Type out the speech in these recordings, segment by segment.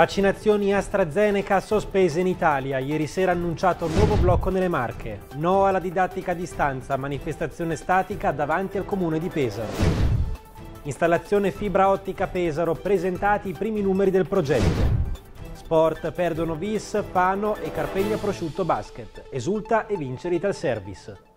Vaccinazioni AstraZeneca sospese in Italia. Ieri sera annunciato nuovo blocco nelle Marche. No alla didattica a distanza, manifestazione statica davanti al comune di Pesaro. Installazione fibra ottica Pesaro, presentati i primi numeri del progetto. Sport perdono Vis, Pano e Carpegna Prosciutto Basket. Esulta e vince Rital Service.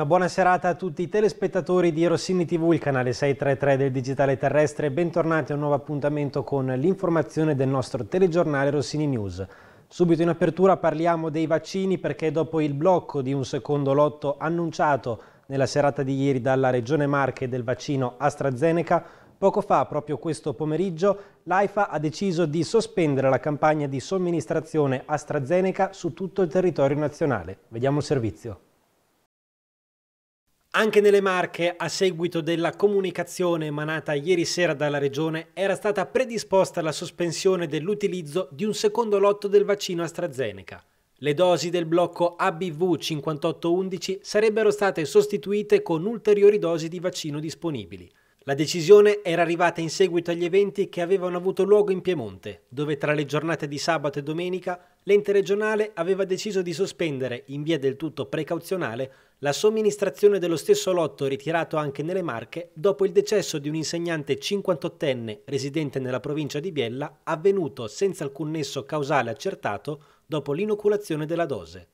Una buona serata a tutti i telespettatori di Rossini TV, il canale 633 del Digitale Terrestre. Bentornati a un nuovo appuntamento con l'informazione del nostro telegiornale Rossini News. Subito in apertura parliamo dei vaccini perché dopo il blocco di un secondo lotto annunciato nella serata di ieri dalla Regione Marche del vaccino AstraZeneca, poco fa, proprio questo pomeriggio, l'AIFA ha deciso di sospendere la campagna di somministrazione AstraZeneca su tutto il territorio nazionale. Vediamo il servizio. Anche nelle Marche, a seguito della comunicazione emanata ieri sera dalla Regione, era stata predisposta la sospensione dell'utilizzo di un secondo lotto del vaccino AstraZeneca. Le dosi del blocco ABV 5811 sarebbero state sostituite con ulteriori dosi di vaccino disponibili. La decisione era arrivata in seguito agli eventi che avevano avuto luogo in Piemonte, dove tra le giornate di sabato e domenica l'ente regionale aveva deciso di sospendere, in via del tutto precauzionale, la somministrazione dello stesso lotto ritirato anche nelle Marche dopo il decesso di un insegnante 58enne residente nella provincia di Biella avvenuto senza alcun nesso causale accertato dopo l'inoculazione della dose.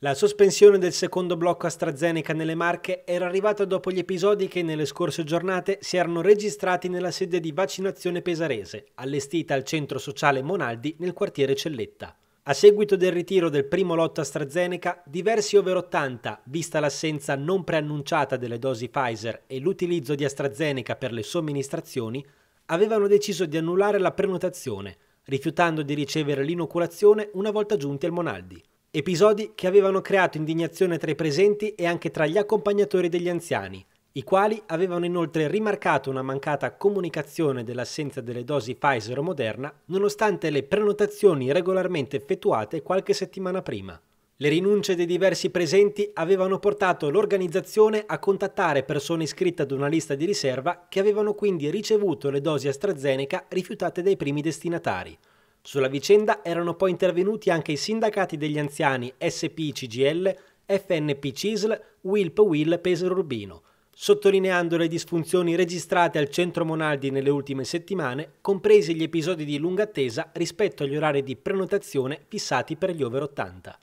La sospensione del secondo blocco AstraZeneca nelle Marche era arrivata dopo gli episodi che nelle scorse giornate si erano registrati nella sede di vaccinazione pesarese, allestita al centro sociale Monaldi nel quartiere Celletta. A seguito del ritiro del primo lotto AstraZeneca, diversi over 80, vista l'assenza non preannunciata delle dosi Pfizer e l'utilizzo di AstraZeneca per le somministrazioni, avevano deciso di annullare la prenotazione, rifiutando di ricevere l'inoculazione una volta giunti al Monaldi. Episodi che avevano creato indignazione tra i presenti e anche tra gli accompagnatori degli anziani, i quali avevano inoltre rimarcato una mancata comunicazione dell'assenza delle dosi Pfizer o Moderna, nonostante le prenotazioni regolarmente effettuate qualche settimana prima. Le rinunce dei diversi presenti avevano portato l'organizzazione a contattare persone iscritte ad una lista di riserva che avevano quindi ricevuto le dosi AstraZeneca rifiutate dai primi destinatari. Sulla vicenda erano poi intervenuti anche i sindacati degli anziani SPICGL, FNP CISL, WILP WIL Pesaro Urbino, sottolineando le disfunzioni registrate al centro Monaldi nelle ultime settimane, compresi gli episodi di lunga attesa rispetto agli orari di prenotazione fissati per gli over 80.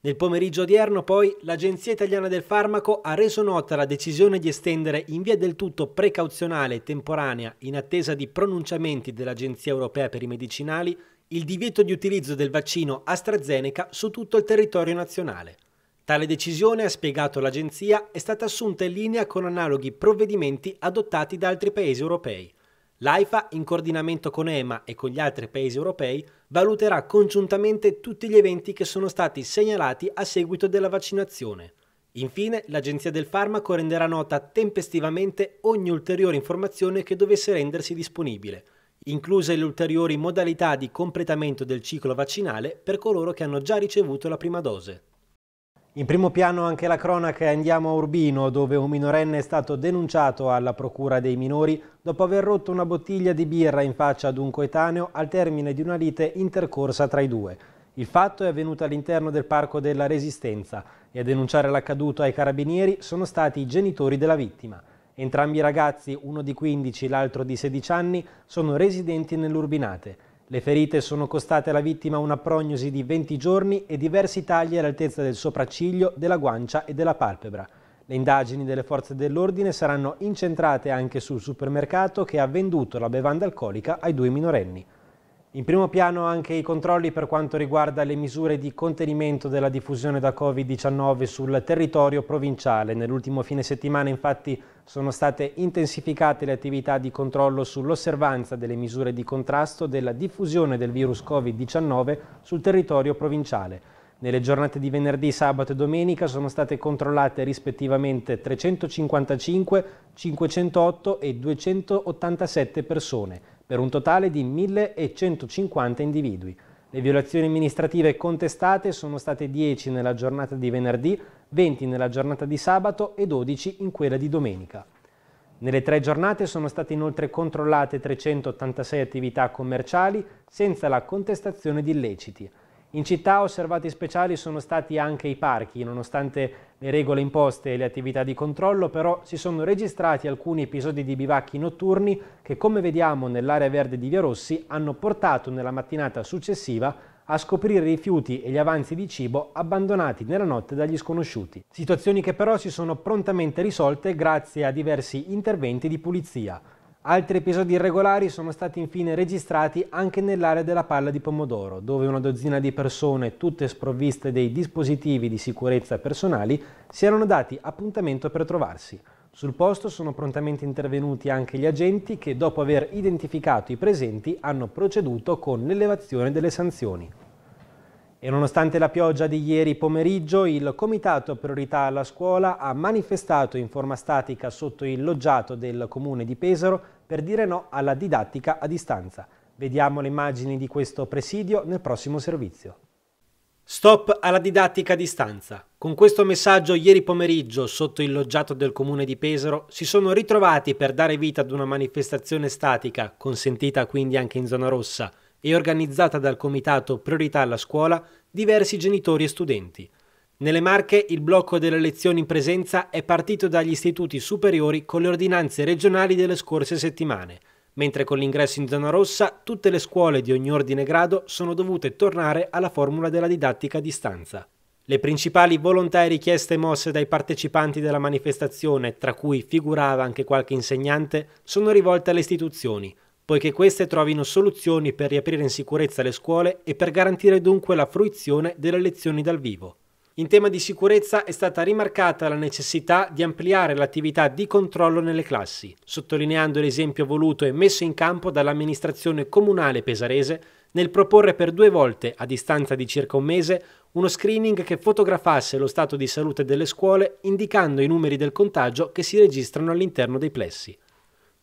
Nel pomeriggio odierno, poi, l'Agenzia Italiana del Farmaco ha reso nota la decisione di estendere in via del tutto precauzionale e temporanea, in attesa di pronunciamenti dell'Agenzia Europea per i Medicinali, il divieto di utilizzo del vaccino AstraZeneca su tutto il territorio nazionale. Tale decisione, ha spiegato l'agenzia, è stata assunta in linea con analoghi provvedimenti adottati da altri paesi europei. L'AIFA, in coordinamento con EMA e con gli altri paesi europei, valuterà congiuntamente tutti gli eventi che sono stati segnalati a seguito della vaccinazione. Infine, l'Agenzia del Farmaco renderà nota tempestivamente ogni ulteriore informazione che dovesse rendersi disponibile, incluse le ulteriori modalità di completamento del ciclo vaccinale per coloro che hanno già ricevuto la prima dose. In primo piano anche la cronaca andiamo a Urbino, dove un minorenne è stato denunciato alla Procura dei Minori dopo aver rotto una bottiglia di birra in faccia ad un coetaneo al termine di una lite intercorsa tra i due. Il fatto è avvenuto all'interno del Parco della Resistenza e a denunciare l'accaduto ai carabinieri sono stati i genitori della vittima. Entrambi i ragazzi, uno di 15 e l'altro di 16 anni, sono residenti nell'Urbinate. Le ferite sono costate alla vittima una prognosi di 20 giorni e diversi tagli all'altezza del sopracciglio, della guancia e della palpebra. Le indagini delle forze dell'ordine saranno incentrate anche sul supermercato che ha venduto la bevanda alcolica ai due minorenni. In primo piano anche i controlli per quanto riguarda le misure di contenimento della diffusione da Covid-19 sul territorio provinciale. Nell'ultimo fine settimana infatti sono state intensificate le attività di controllo sull'osservanza delle misure di contrasto della diffusione del virus Covid-19 sul territorio provinciale. Nelle giornate di venerdì, sabato e domenica sono state controllate rispettivamente 355, 508 e 287 persone per un totale di 1.150 individui. Le violazioni amministrative contestate sono state 10 nella giornata di venerdì, 20 nella giornata di sabato e 12 in quella di domenica. Nelle tre giornate sono state inoltre controllate 386 attività commerciali senza la contestazione di illeciti. In città osservati speciali sono stati anche i parchi, nonostante le regole imposte e le attività di controllo, però si sono registrati alcuni episodi di bivacchi notturni che, come vediamo nell'area verde di Via Rossi, hanno portato nella mattinata successiva a scoprire i rifiuti e gli avanzi di cibo abbandonati nella notte dagli sconosciuti. Situazioni che però si sono prontamente risolte grazie a diversi interventi di pulizia. Altri episodi irregolari sono stati infine registrati anche nell'area della palla di pomodoro, dove una dozzina di persone, tutte sprovviste dei dispositivi di sicurezza personali, si erano dati appuntamento per trovarsi. Sul posto sono prontamente intervenuti anche gli agenti che, dopo aver identificato i presenti, hanno proceduto con l'elevazione delle sanzioni. E nonostante la pioggia di ieri pomeriggio, il Comitato Priorità alla Scuola ha manifestato in forma statica sotto il loggiato del Comune di Pesaro per dire no alla didattica a distanza. Vediamo le immagini di questo presidio nel prossimo servizio. Stop alla didattica a distanza. Con questo messaggio ieri pomeriggio sotto il loggiato del comune di Pesaro si sono ritrovati per dare vita ad una manifestazione statica, consentita quindi anche in zona rossa, e organizzata dal comitato Priorità alla scuola, diversi genitori e studenti. Nelle Marche il blocco delle lezioni in presenza è partito dagli istituti superiori con le ordinanze regionali delle scorse settimane, mentre con l'ingresso in zona rossa tutte le scuole di ogni ordine grado sono dovute tornare alla formula della didattica a distanza. Le principali volontà e richieste mosse dai partecipanti della manifestazione, tra cui figurava anche qualche insegnante, sono rivolte alle istituzioni, poiché queste trovino soluzioni per riaprire in sicurezza le scuole e per garantire dunque la fruizione delle lezioni dal vivo. In tema di sicurezza è stata rimarcata la necessità di ampliare l'attività di controllo nelle classi, sottolineando l'esempio voluto e messo in campo dall'amministrazione comunale pesarese nel proporre per due volte, a distanza di circa un mese, uno screening che fotografasse lo stato di salute delle scuole indicando i numeri del contagio che si registrano all'interno dei plessi.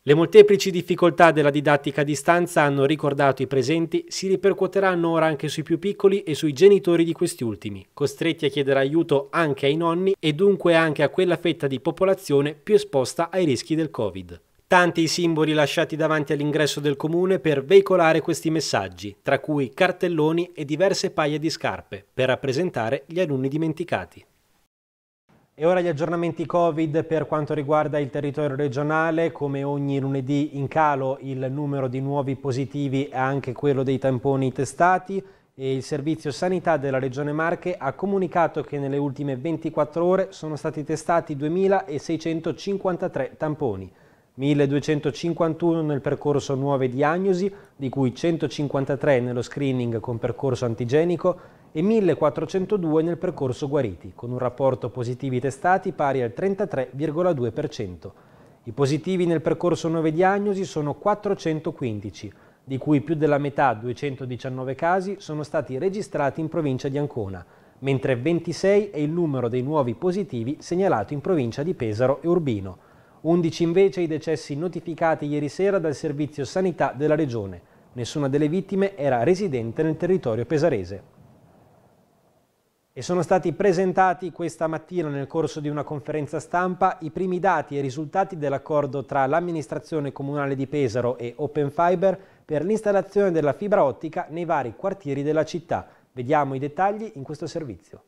Le molteplici difficoltà della didattica a distanza hanno ricordato i presenti, si ripercuoteranno ora anche sui più piccoli e sui genitori di questi ultimi, costretti a chiedere aiuto anche ai nonni e dunque anche a quella fetta di popolazione più esposta ai rischi del Covid. Tanti i simboli lasciati davanti all'ingresso del comune per veicolare questi messaggi, tra cui cartelloni e diverse paia di scarpe, per rappresentare gli alunni dimenticati. E ora gli aggiornamenti Covid per quanto riguarda il territorio regionale, come ogni lunedì in calo il numero di nuovi positivi e anche quello dei tamponi testati e il Servizio Sanità della Regione Marche ha comunicato che nelle ultime 24 ore sono stati testati 2.653 tamponi. 1251 nel percorso nuove diagnosi, di cui 153 nello screening con percorso antigenico e 1402 nel percorso guariti, con un rapporto positivi testati pari al 33,2%. I positivi nel percorso nuove diagnosi sono 415, di cui più della metà, 219 casi, sono stati registrati in provincia di Ancona, mentre 26 è il numero dei nuovi positivi segnalati in provincia di Pesaro e Urbino. 11 invece i decessi notificati ieri sera dal Servizio Sanità della Regione. Nessuna delle vittime era residente nel territorio pesarese. E sono stati presentati questa mattina nel corso di una conferenza stampa i primi dati e risultati dell'accordo tra l'amministrazione comunale di Pesaro e Open Fiber per l'installazione della fibra ottica nei vari quartieri della città. Vediamo i dettagli in questo servizio.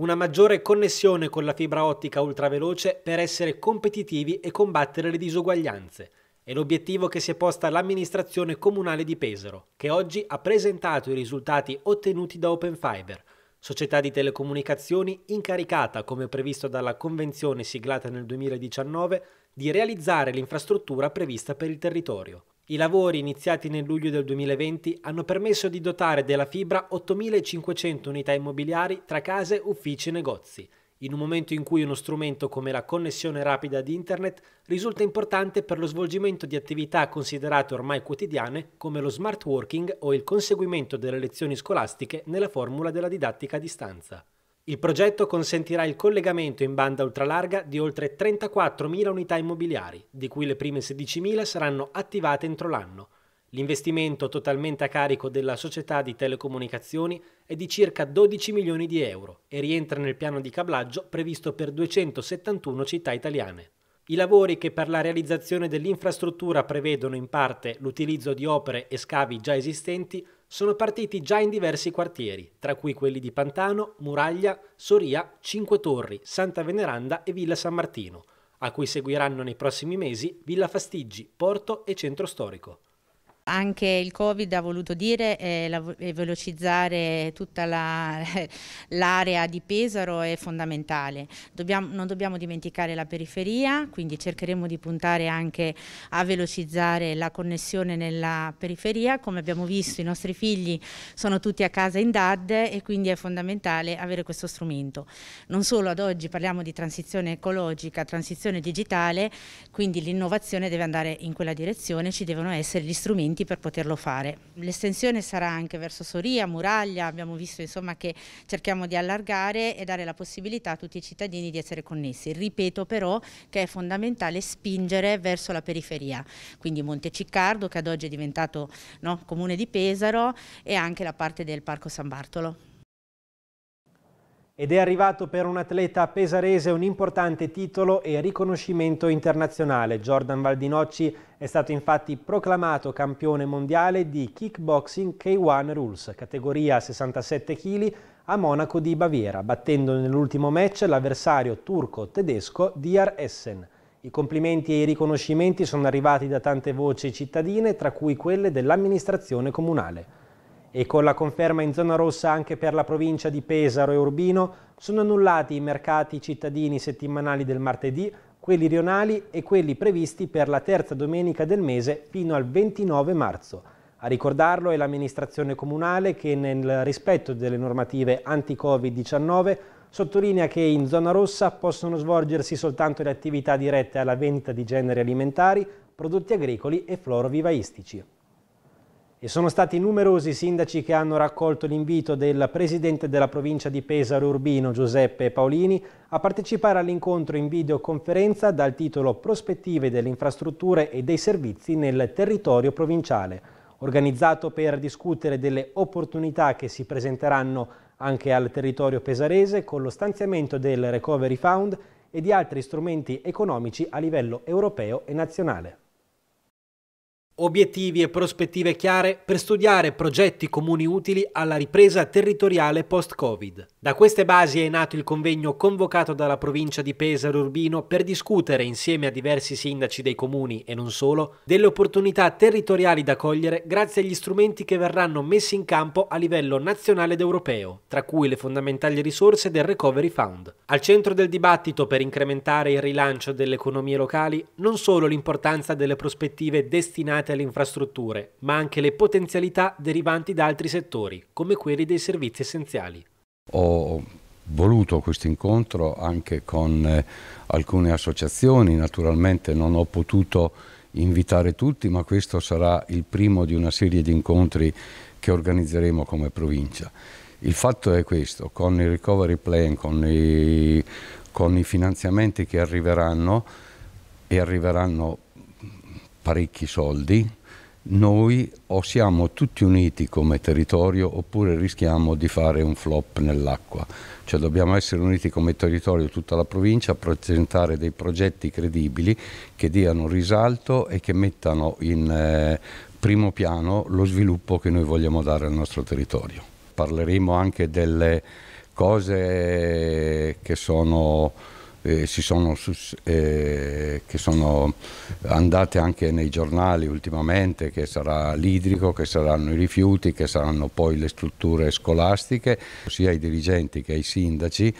una maggiore connessione con la fibra ottica ultraveloce per essere competitivi e combattere le disuguaglianze. È l'obiettivo che si è posta l'amministrazione comunale di Pesaro, che oggi ha presentato i risultati ottenuti da Open Fiber, società di telecomunicazioni incaricata, come previsto dalla convenzione siglata nel 2019, di realizzare l'infrastruttura prevista per il territorio. I lavori iniziati nel luglio del 2020 hanno permesso di dotare della fibra 8.500 unità immobiliari tra case, uffici e negozi, in un momento in cui uno strumento come la connessione rapida ad Internet risulta importante per lo svolgimento di attività considerate ormai quotidiane come lo smart working o il conseguimento delle lezioni scolastiche nella formula della didattica a distanza. Il progetto consentirà il collegamento in banda ultralarga di oltre 34.000 unità immobiliari, di cui le prime 16.000 saranno attivate entro l'anno. L'investimento totalmente a carico della società di telecomunicazioni è di circa 12 milioni di euro e rientra nel piano di cablaggio previsto per 271 città italiane. I lavori che per la realizzazione dell'infrastruttura prevedono in parte l'utilizzo di opere e scavi già esistenti sono partiti già in diversi quartieri, tra cui quelli di Pantano, Muraglia, Soria, Cinque Torri, Santa Veneranda e Villa San Martino, a cui seguiranno nei prossimi mesi Villa Fastiggi, Porto e Centro Storico. Anche il Covid ha voluto dire eh, la, eh, velocizzare tutta l'area di Pesaro è fondamentale. Dobbiamo, non dobbiamo dimenticare la periferia, quindi cercheremo di puntare anche a velocizzare la connessione nella periferia. Come abbiamo visto i nostri figli sono tutti a casa in DAD e quindi è fondamentale avere questo strumento. Non solo ad oggi parliamo di transizione ecologica, transizione digitale, quindi l'innovazione deve andare in quella direzione, ci devono essere gli strumenti strumenti per poterlo fare. L'estensione sarà anche verso Soria, Muraglia, abbiamo visto insomma, che cerchiamo di allargare e dare la possibilità a tutti i cittadini di essere connessi. Ripeto però che è fondamentale spingere verso la periferia, quindi Monteciccardo che ad oggi è diventato no, comune di Pesaro e anche la parte del Parco San Bartolo ed è arrivato per un atleta pesarese un importante titolo e riconoscimento internazionale. Jordan Valdinocci è stato infatti proclamato campione mondiale di kickboxing K1 Rules, categoria 67 kg, a Monaco di Baviera, battendo nell'ultimo match l'avversario turco-tedesco Diar Essen. I complimenti e i riconoscimenti sono arrivati da tante voci cittadine, tra cui quelle dell'amministrazione comunale e con la conferma in zona rossa anche per la provincia di Pesaro e Urbino sono annullati i mercati cittadini settimanali del martedì, quelli rionali e quelli previsti per la terza domenica del mese fino al 29 marzo. A ricordarlo è l'amministrazione comunale che nel rispetto delle normative anti-Covid-19 sottolinea che in zona rossa possono svolgersi soltanto le attività dirette alla vendita di generi alimentari, prodotti agricoli e florovivaistici. E sono stati numerosi i sindaci che hanno raccolto l'invito del presidente della provincia di Pesaro Urbino, Giuseppe Paolini, a partecipare all'incontro in videoconferenza dal titolo Prospettive delle infrastrutture e dei servizi nel territorio provinciale, organizzato per discutere delle opportunità che si presenteranno anche al territorio pesarese con lo stanziamento del Recovery Fund e di altri strumenti economici a livello europeo e nazionale obiettivi e prospettive chiare per studiare progetti comuni utili alla ripresa territoriale post-Covid. Da queste basi è nato il convegno convocato dalla provincia di Pesaro Urbino per discutere insieme a diversi sindaci dei comuni e non solo delle opportunità territoriali da cogliere grazie agli strumenti che verranno messi in campo a livello nazionale ed europeo, tra cui le fondamentali risorse del Recovery Fund. Al centro del dibattito per incrementare il rilancio delle economie locali non solo l'importanza delle prospettive destinate legate alle infrastrutture, ma anche le potenzialità derivanti da altri settori, come quelli dei servizi essenziali. Ho voluto questo incontro anche con eh, alcune associazioni, naturalmente non ho potuto invitare tutti, ma questo sarà il primo di una serie di incontri che organizzeremo come provincia. Il fatto è questo, con il recovery plan, con i, con i finanziamenti che arriveranno e arriveranno parecchi soldi, noi o siamo tutti uniti come territorio oppure rischiamo di fare un flop nell'acqua. Cioè dobbiamo essere uniti come territorio tutta la provincia, a presentare dei progetti credibili che diano risalto e che mettano in eh, primo piano lo sviluppo che noi vogliamo dare al nostro territorio. Parleremo anche delle cose che sono eh, sono, eh, che sono andate anche nei giornali ultimamente, che sarà l'idrico, che saranno i rifiuti, che saranno poi le strutture scolastiche, sia i dirigenti che i sindaci.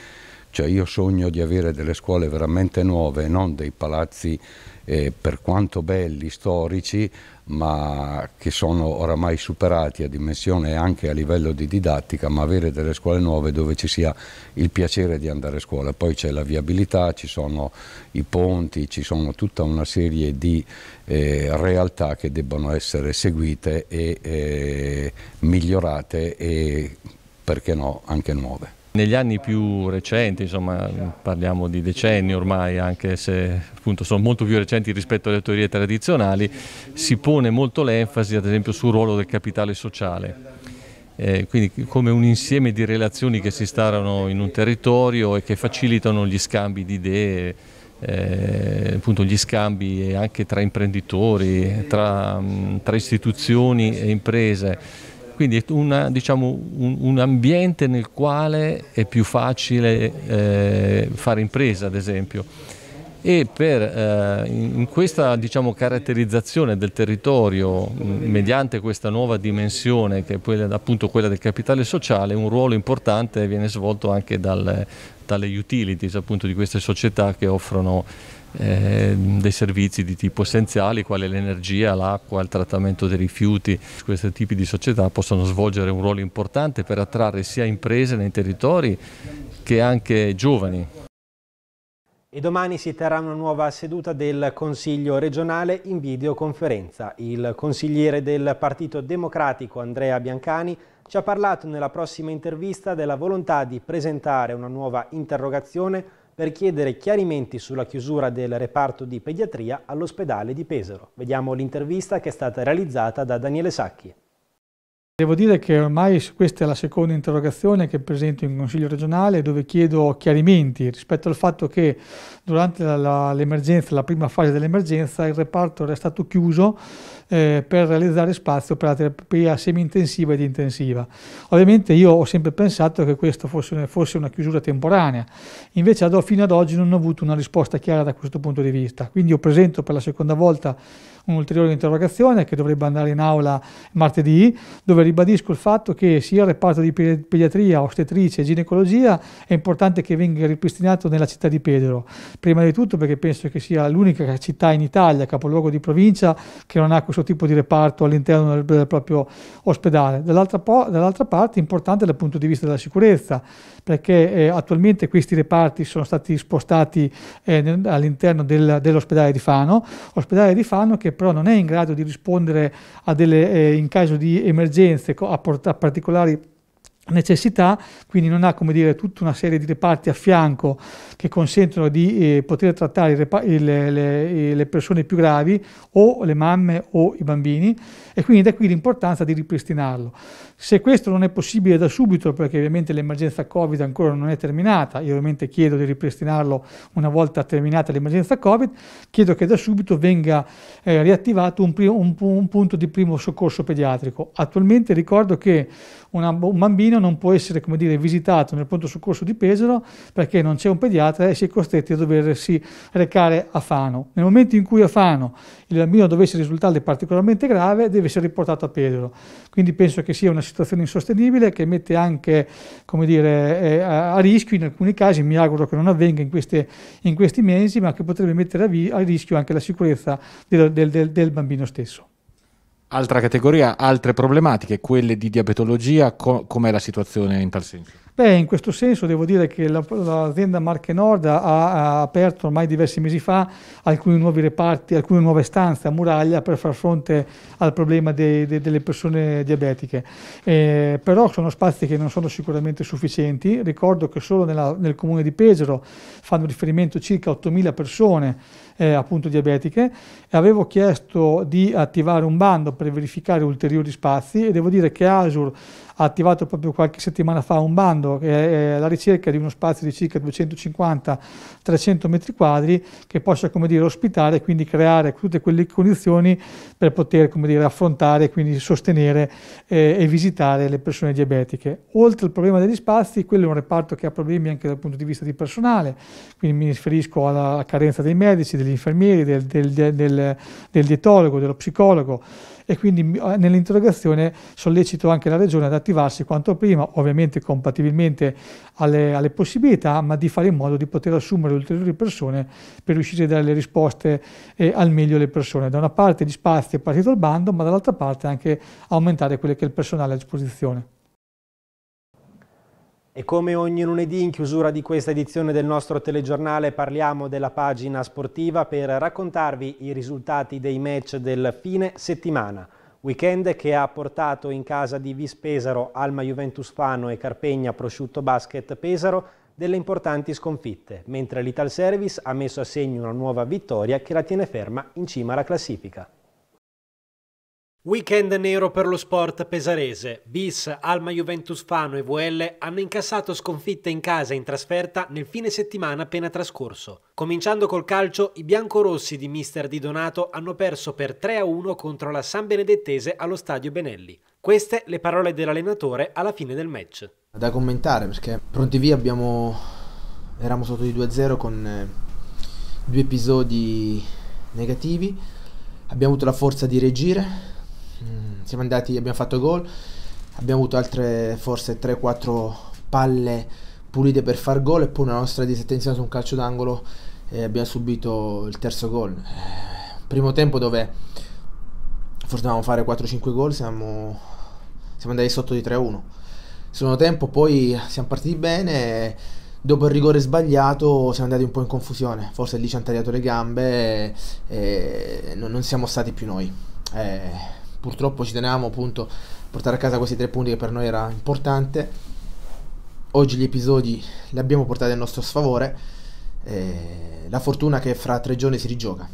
Cioè io sogno di avere delle scuole veramente nuove, non dei palazzi eh, per quanto belli, storici, ma che sono oramai superati a dimensione anche a livello di didattica, ma avere delle scuole nuove dove ci sia il piacere di andare a scuola. Poi c'è la viabilità, ci sono i ponti, ci sono tutta una serie di eh, realtà che debbono essere seguite e eh, migliorate e perché no anche nuove. Negli anni più recenti, insomma, parliamo di decenni ormai, anche se appunto, sono molto più recenti rispetto alle teorie tradizionali, si pone molto l'enfasi ad esempio sul ruolo del capitale sociale. Eh, quindi come un insieme di relazioni che si instaurano in un territorio e che facilitano gli scambi di idee, eh, appunto gli scambi anche tra imprenditori, tra, tra istituzioni e imprese. Quindi è una, diciamo, un, un, ambiente nel quale è più facile eh, fare impresa, ad esempio. E per, eh, in questa diciamo, caratterizzazione del territorio, mediante questa nuova dimensione, che è quella, appunto quella del capitale sociale, un ruolo importante viene svolto anche dal, dalle utilities appunto, di queste società che offrono eh, dei servizi di tipo essenziali quali l'energia, l'acqua, il trattamento dei rifiuti. Questi tipi di società possono svolgere un ruolo importante per attrarre sia imprese nei territori che anche giovani. E domani si terrà una nuova seduta del Consiglio regionale in videoconferenza. Il consigliere del Partito Democratico Andrea Biancani ci ha parlato nella prossima intervista della volontà di presentare una nuova interrogazione per chiedere chiarimenti sulla chiusura del reparto di pediatria all'ospedale di Pesaro. Vediamo l'intervista che è stata realizzata da Daniele Sacchi. Devo dire che ormai questa è la seconda interrogazione che presento in Consiglio regionale dove chiedo chiarimenti rispetto al fatto che durante l'emergenza, la prima fase dell'emergenza, il reparto era stato chiuso eh, per realizzare spazio per la terapia semi-intensiva ed intensiva. Ovviamente io ho sempre pensato che questa fosse, fosse, una chiusura temporanea, invece ad, fino ad oggi non ho avuto una risposta chiara da questo punto di vista. Quindi io presento per la seconda volta un'ulteriore interrogazione che dovrebbe andare in aula martedì, dove ribadisco il fatto che sia il reparto di pediatria, ostetrice e ginecologia è importante che venga ripristinato nella città di Pedro, prima di tutto perché penso che sia l'unica città in Italia, capoluogo di provincia, che non ha questo tipo di reparto all'interno del, del proprio ospedale. Dall'altra, dall'altra parte è importante dal punto di vista della sicurezza, perché eh, attualmente questi reparti sono stati spostati eh, all'interno del, dell'ospedale di Fano, ospedale di Fano che però non è in grado di rispondere delle, eh, in caso di emergenze a, a particolari necessità, quindi non ha come dire tutta una serie di reparti a fianco che consentono di eh, poter trattare le, le, le persone più gravi o le mamme o i bambini e quindi da qui l'importanza di ripristinarlo. Se questo non è possibile da subito, perché ovviamente l'emergenza Covid ancora non è terminata, io ovviamente chiedo di ripristinarlo una volta terminata l'emergenza Covid, chiedo che da subito venga eh, riattivato un, un, un, punto di primo soccorso pediatrico. Attualmente ricordo che una, un bambino non può essere dire, visitato nel pronto soccorso di Pesaro perché non c'è un pediatra e si è costretti a doversi recare a Fano. Nel momento in cui a Fano il bambino dovesse risultare particolarmente grave, deve deve essere riportato a Pedro. Quindi penso che sia una situazione insostenibile che mette anche dire, eh, a rischio in alcuni casi, mi auguro che non avvenga in, queste, in questi mesi, ma che potrebbe mettere a, a rischio anche la sicurezza del, del, del, del bambino stesso. Altra categoria, altre problematiche, quelle di diabetologia, co com'è la situazione in tal senso? Beh, in questo senso devo dire che l'azienda Marche Nord ha, ha, aperto ormai diversi mesi fa alcuni nuovi reparti, alcune nuove stanze a muraglia per far fronte al problema dei, dei, delle persone diabetiche. Eh, però sono spazi che non sono sicuramente sufficienti. Ricordo che solo nella, nel comune di Pesaro fanno riferimento circa 8.000 persone eh, appunto diabetiche e avevo chiesto di attivare un bando per verificare ulteriori spazi e devo dire che ASUR ha attivato proprio qualche settimana fa un bando che è la ricerca di uno spazio di circa 250-300 metri quadri che possa come dire, ospitare e quindi creare tutte quelle condizioni per poter come dire, affrontare e quindi sostenere eh, e visitare le persone diabetiche. Oltre al problema degli spazi, quello è un reparto che ha problemi anche dal punto di vista di personale, quindi mi riferisco alla carenza dei medici, degli infermieri, del, del, del, del dietologo, dello psicologo e quindi eh, nell'interrogazione sollecito anche la Regione ad attivare attivarsi quanto prima, ovviamente compatibilmente alle, alle possibilità, ma di fare in modo di poter assumere ulteriori persone per riuscire a dare le risposte eh, al meglio alle persone. Da una parte gli spazi è partito il bando, ma dall'altra parte anche aumentare quello che è il personale a disposizione. E come ogni lunedì in chiusura di questa edizione del nostro telegiornale parliamo della pagina sportiva per raccontarvi i risultati dei match del fine settimana. Weekend che ha portato in casa di Vis Pesaro, Alma Juventus Fano e Carpegna Prosciutto Basket Pesaro delle importanti sconfitte, mentre l'Ital Service ha messo a segno una nuova vittoria che la tiene ferma in cima alla classifica. Weekend nero per lo sport pesarese. Bis, Alma Juventus Fano e VL hanno incassato sconfitte in casa e in trasferta nel fine settimana appena trascorso. Cominciando col calcio, i biancorossi di mister Di Donato hanno perso per 3-1 contro la San Benedettese allo stadio Benelli. Queste le parole dell'allenatore alla fine del match. Da commentare perché pronti via abbiamo... eravamo sotto di 2-0 con eh, due episodi negativi. Abbiamo avuto la forza di reagire siamo andati, abbiamo fatto gol, abbiamo avuto altre forse 3-4 palle pulite per far gol e poi una nostra disattenzione su un calcio d'angolo eh, abbiamo subito il terzo gol. Primo tempo dove forse dovevamo fare 4-5 gol, siamo, siamo andati sotto di 3-1. Secondo tempo poi siamo partiti bene, dopo il rigore sbagliato siamo andati un po' in confusione, forse lì ci hanno tagliato le gambe e, e non, non siamo stati più noi. Eh, purtroppo ci tenevamo appunto a portare a casa questi tre punti che per noi era importante. Oggi gli episodi li abbiamo portati a nostro sfavore, eh, la fortuna che fra tre giorni si rigioca,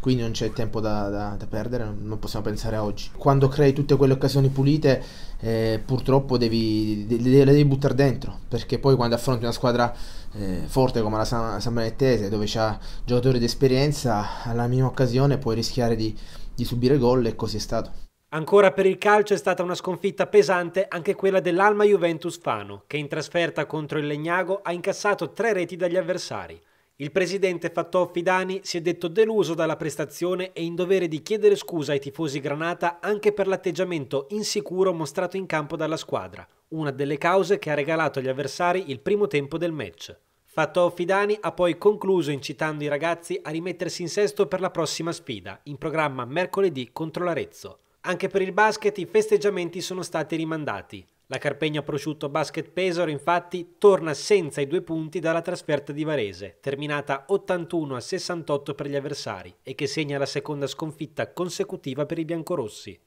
quindi non c'è tempo da, da, da, perdere, non possiamo pensare a oggi. Quando crei tutte quelle occasioni pulite, eh, purtroppo devi, le devi, buttare dentro, perché poi quando affronti una squadra eh, forte come la San, San Benettese, dove c'ha giocatori d'esperienza, alla minima occasione puoi rischiare di di subire gol e così è stato. Ancora per il calcio è stata una sconfitta pesante anche quella dell'Alma Juventus Fano, che in trasferta contro il Legnago ha incassato tre reti dagli avversari. Il presidente Fattò Fidani si è detto deluso dalla prestazione e in dovere di chiedere scusa ai tifosi Granata anche per l'atteggiamento insicuro mostrato in campo dalla squadra, una delle cause che ha regalato agli avversari il primo tempo del match. Fatto Fidani ha poi concluso incitando i ragazzi a rimettersi in sesto per la prossima sfida, in programma mercoledì contro l'Arezzo. Anche per il basket i festeggiamenti sono stati rimandati. La Carpegna Prosciutto Basket Pesaro infatti torna senza i due punti dalla trasferta di Varese, terminata 81 a 68 per gli avversari e che segna la seconda sconfitta consecutiva per i biancorossi.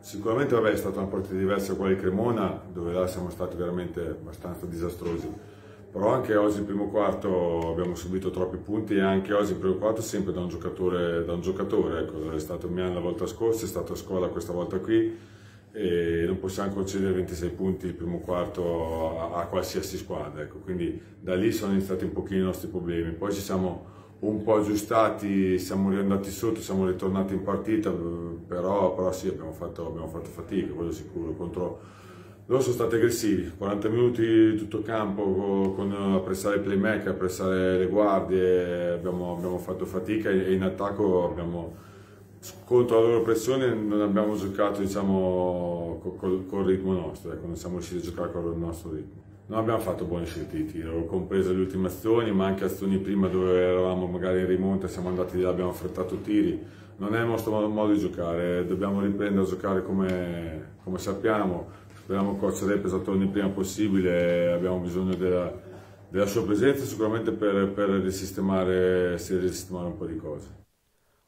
Sicuramente vabbè, è stata una partita diversa quella di Cremona, dove là siamo stati veramente abbastanza disastrosi però anche oggi in primo quarto abbiamo subito troppi punti e anche oggi in primo quarto sempre da un giocatore, da un giocatore. Ecco, è stato Mian la volta scorsa, è stato a scuola questa volta qui e non possiamo concedere 26 punti il primo quarto a, a qualsiasi squadra, ecco. quindi da lì sono iniziati un pochino i nostri problemi, poi ci siamo un po' aggiustati, siamo riandati sotto, siamo ritornati in partita, però, però sì abbiamo fatto, abbiamo fatto fatica, quello sicuro, contro loro sono stati aggressivi, 40 minuti tutto campo con, con pressare i playmaker, pressare le guardie, abbiamo, abbiamo fatto fatica e, in attacco abbiamo, contro la loro pressione non abbiamo giocato diciamo, col, col ritmo nostro, ecco, non siamo riusciti a giocare con il nostro ritmo. Non abbiamo fatto buone scelte di tiro, comprese le ultime azioni, ma anche azioni prima dove eravamo magari in rimonta, siamo andati là, abbiamo affrettato tiri. Non è il nostro modo di giocare, dobbiamo riprendere a giocare come, come sappiamo, Speriamo Coach Repesa torni prima possibile, abbiamo bisogno della, della sua presenza sicuramente per, per risistemare, risistemare un po' di cose.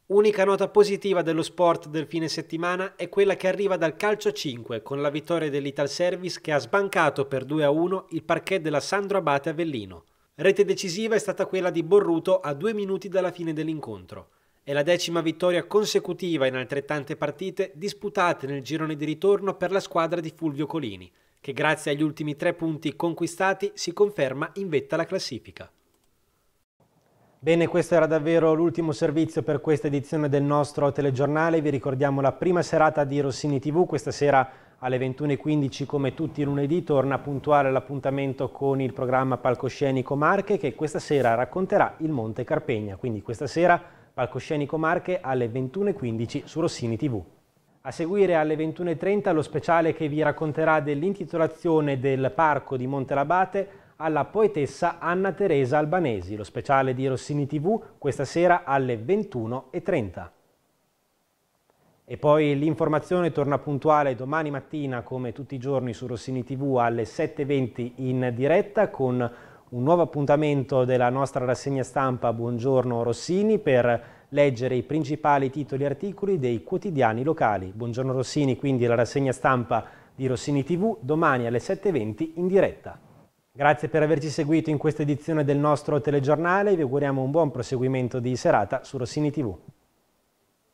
Unica nota positiva dello sport del fine settimana è quella che arriva dal calcio 5 con la vittoria dell'Ital Service che ha sbancato per 2-1 il parquet della Sandro Abate Avellino. Rete decisiva è stata quella di Borruto a due minuti dalla fine dell'incontro. È la decima vittoria consecutiva in altrettante partite disputate nel girone di ritorno per la squadra di Fulvio Colini, che grazie agli ultimi tre punti conquistati si conferma in vetta alla classifica. Bene, questo era davvero l'ultimo servizio per questa edizione del nostro telegiornale. Vi ricordiamo la prima serata di Rossini TV, questa sera alle 21.15 come tutti i lunedì torna puntuale l'appuntamento con il programma Palcoscenico Marche che questa sera racconterà il Monte Carpegna. Quindi questa sera Palcoscenico Marche alle 21.15 su Rossini TV. A seguire alle 21.30 lo speciale che vi racconterà dell'intitolazione del parco di Montelabate alla poetessa Anna Teresa Albanesi, lo speciale di Rossini TV questa sera alle 21.30. E poi l'informazione torna puntuale domani mattina come tutti i giorni su Rossini TV alle 7.20 in diretta con un nuovo appuntamento della nostra rassegna stampa Buongiorno Rossini per leggere i principali titoli e articoli dei quotidiani locali. Buongiorno Rossini, quindi la rassegna stampa di Rossini TV, domani alle 7.20 in diretta. Grazie per averci seguito in questa edizione del nostro telegiornale, vi auguriamo un buon proseguimento di serata su Rossini TV.